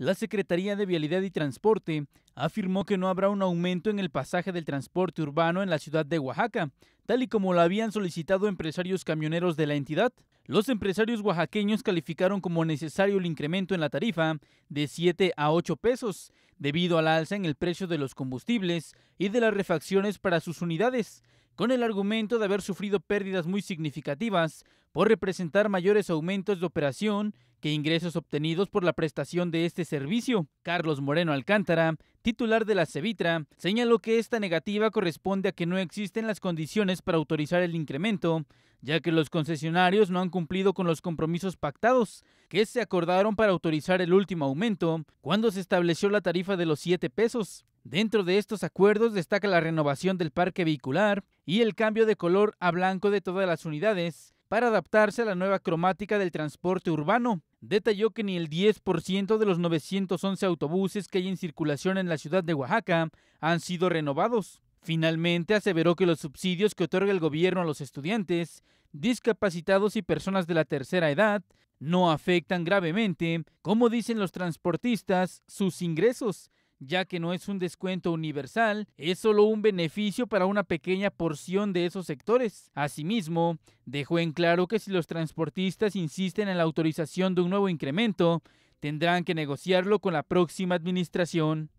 la Secretaría de Vialidad y Transporte afirmó que no habrá un aumento en el pasaje del transporte urbano en la ciudad de Oaxaca, tal y como lo habían solicitado empresarios camioneros de la entidad. Los empresarios oaxaqueños calificaron como necesario el incremento en la tarifa de 7 a 8 pesos, debido a la alza en el precio de los combustibles y de las refacciones para sus unidades, con el argumento de haber sufrido pérdidas muy significativas por representar mayores aumentos de operación que ingresos obtenidos por la prestación de este servicio. Carlos Moreno Alcántara, titular de la Cevitra, señaló que esta negativa corresponde a que no existen las condiciones para autorizar el incremento, ya que los concesionarios no han cumplido con los compromisos pactados, que se acordaron para autorizar el último aumento, cuando se estableció la tarifa de los siete pesos. Dentro de estos acuerdos destaca la renovación del parque vehicular y el cambio de color a blanco de todas las unidades, para adaptarse a la nueva cromática del transporte urbano. Detalló que ni el 10% de los 911 autobuses que hay en circulación en la ciudad de Oaxaca han sido renovados. Finalmente, aseveró que los subsidios que otorga el gobierno a los estudiantes, discapacitados y personas de la tercera edad no afectan gravemente, como dicen los transportistas, sus ingresos, ya que no es un descuento universal, es solo un beneficio para una pequeña porción de esos sectores. Asimismo, dejó en claro que si los transportistas insisten en la autorización de un nuevo incremento, tendrán que negociarlo con la próxima administración.